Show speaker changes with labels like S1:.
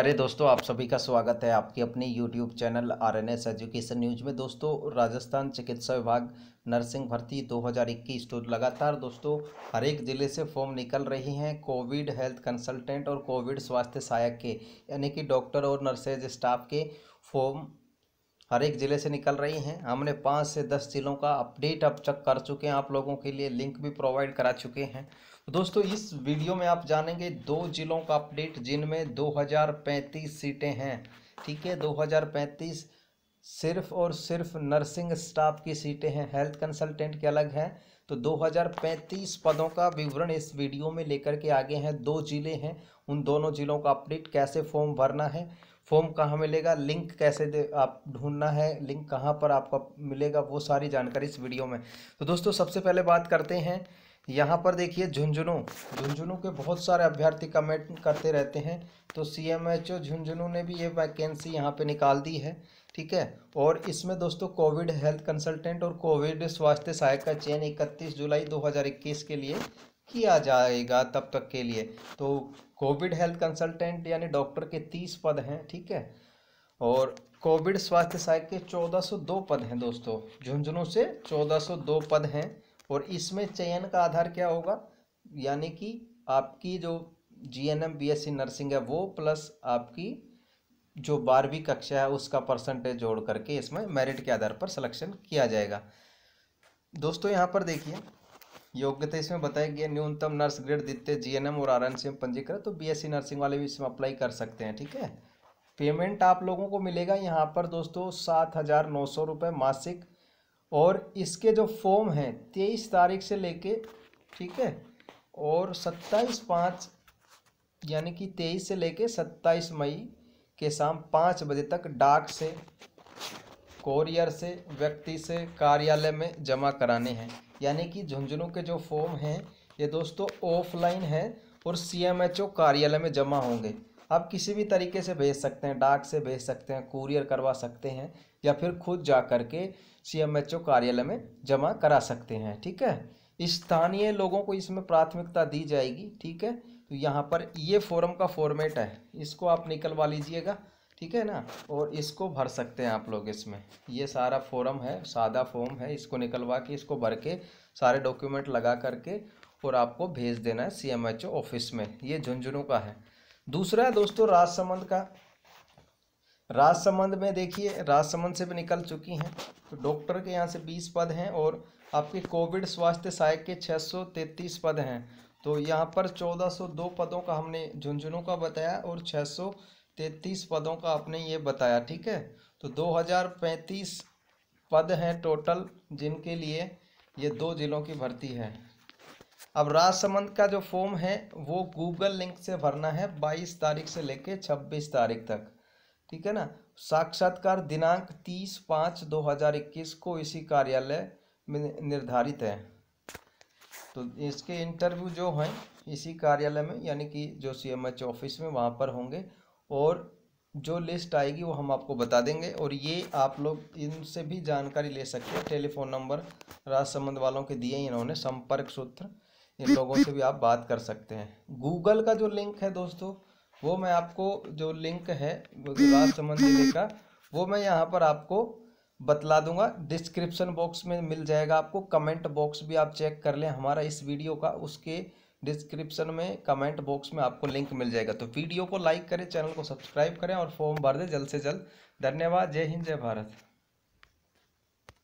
S1: अरे दोस्तों आप सभी का स्वागत है आपके अपने YouTube channel R N S education news में दोस्तों राजस्थान चिकित्सा विभाग नर्सिंग भर्ती 2021 तो लगातार दोस्तों हर एक ज़िले से फॉर्म निकल रही हैं कोविड हेल्थ कंसल्टेंट और कोविड स्वास्थ्य सहायक के यानी कि डॉक्टर और नर्सेज स्टाफ के फॉर्म हर एक ज़िले से निकल रही हैं हमने पाँच से दस ज़िलों का अपडेट अब चेक कर चुके हैं आप लोगों के लिए लिंक भी प्रोवाइड करा चुके हैं तो दोस्तों इस वीडियो में आप जानेंगे दो ज़िलों का अपडेट जिनमें पैंतीस सीटें हैं ठीक है पैंतीस सिर्फ और सिर्फ नर्सिंग स्टाफ की सीटें हैं हेल्थ कंसल्टेंट के अलग हैं तो 2035 पदों का विवरण इस वीडियो में लेकर के आगे हैं दो ज़िले हैं उन दोनों ज़िलों का अपडेट कैसे फॉर्म भरना है फॉर्म कहाँ मिलेगा लिंक कैसे दे आप ढूंढना है लिंक कहाँ पर आपको मिलेगा वो सारी जानकारी इस वीडियो में तो दोस्तों सबसे पहले बात करते हैं यहाँ पर देखिए झुंझुनू झुंझुनू के बहुत सारे अभ्यर्थी कमेंट करते रहते हैं तो C M H O Jhunjhunu ने भी ये वैकेंसी यहाँ पे निकाल दी है ठीक है और इसमें दोस्तों कोविड हेल्थ कंसल्टेंट और कोविड स्वास्थ्य सहायक का चयन 31 जुलाई 2021 के लिए किया जाएगा तब तक के लिए तो कोविड हेल्थ कंसल्टेंट यानी डॉक्टर के तीस पद हैं ठीक है और कोविड स्वास्थ्य सहायक के चौदह सौ दो पद हैं दोस्तों झुंझुनू से चौदह सौ दो पद हैं और इसमें चयन का आधार क्या होगा यानी कि आपकी जो G N M B S C nursing है वो प्लस आपकी जो बारहवीं कक्षा है उसका परसेंटेज जोड़ करके इसमें मेरिट के आधार पर सिलेक्शन किया जाएगा दोस्तों यहाँ पर देखिए योग्यता तो इसमें बताया गया न्यूनतम नर्स ग्रेड द्वितीय एम और आर एन सी में पंजीकृत तो सी नर्सिंग वाले भी इसमें अप्लाई कर सकते हैं ठीक है पेमेंट आप लोगों को मिलेगा यहाँ पर दोस्तों सात हज़ार नौ सौ रुपये मासिक और इसके जो फॉर्म हैं तेईस तारीख से लेके ठीक है और सत्ताईस पाँच यानी कि तेईस से लेके सत्ताईस मई के शाम पाँच बजे तक डाक से कोरियर से व्यक्ति से कार्यालय में जमा कराने हैं यानी कि झुंझुनू के जो फॉर्म हैं ये दोस्तों ऑफलाइन है और सी एम एच ओ कार्यालय में जमा होंगे आप किसी भी तरीके से भेज सकते हैं डाक से भेज सकते हैं कुरियर करवा सकते हैं या फिर खुद जा कर के सी एम एच ओ कार्यालय में जमा करा सकते हैं ठीक है स्थानीय लोगों को इसमें प्राथमिकता दी जाएगी ठीक है तो यहाँ पर ये फॉर्म का फॉर्मेट है इसको आप निकलवा लीजिएगा ठीक है ना और इसको भर सकते हैं आप लोग इसमें ये सारा फॉर्म है सादा फॉर्म है इसको निकलवा के इसको भर के सारे डॉक्यूमेंट लगा करके और आपको भेज देना है सी ऑफिस में ये झुंझुनू का है दूसरा है दोस्तों राजसमंद का राजसमंद में देखिए राजसमंद से भी निकल चुकी हैं तो डॉक्टर के यहाँ से बीस पद हैं और आपके कोविड स्वास्थ्य सहायक के छः सौ तैंतीस पद हैं तो यहाँ पर चौदह सौ दो पदों का हमने झुंझुनू का बताया और छः सौ तैतीस पदों का आपने ये बताया ठीक है तो दो हज़ार पैंतीस पद हैं टोटल जिनके लिए ये दो ज़िलों की भर्ती है अब राजसमंद का जो फॉर्म है वो गूगल लिंक से भरना है बाईस तारीख से लेके छब्बीस तारीख तक ठीक है ना साक्षात्कार दिनांक तीस पाँच दो हज़ार इक्कीस को इसी कार्यालय में निर्धारित है तो इसके इंटरव्यू जो हैं इसी कार्यालय में यानी कि जो सी एम एच ऑफिस में वहाँ पर होंगे और जो लिस्ट आएगी वो हम आपको बता देंगे और ये आप लोग इनसे भी जानकारी ले सकते हैं टेलीफोन नंबर राजसमंद वालों के दिए इन्होंने संपर्क सूत्र इन लोगों से भी आप बात कर सकते हैं गूगल का जो लिंक है दोस्तों वो मैं आपको जो लिंक है राजसमंद जिले का वो मैं यहाँ पर आपको बतला दूंगा डिस्क्रिप्शन बॉक्स में मिल जाएगा आपको कमेंट बॉक्स भी आप चेक कर लें हमारा इस वीडियो का उसके डिस्क्रिप्शन में कमेंट बॉक्स में आपको लिंक मिल जाएगा तो वीडियो को लाइक करें चैनल को सब्सक्राइब करें और फॉर्म भर दें जल्द से जल्द धन्यवाद जय हिंद जय भारत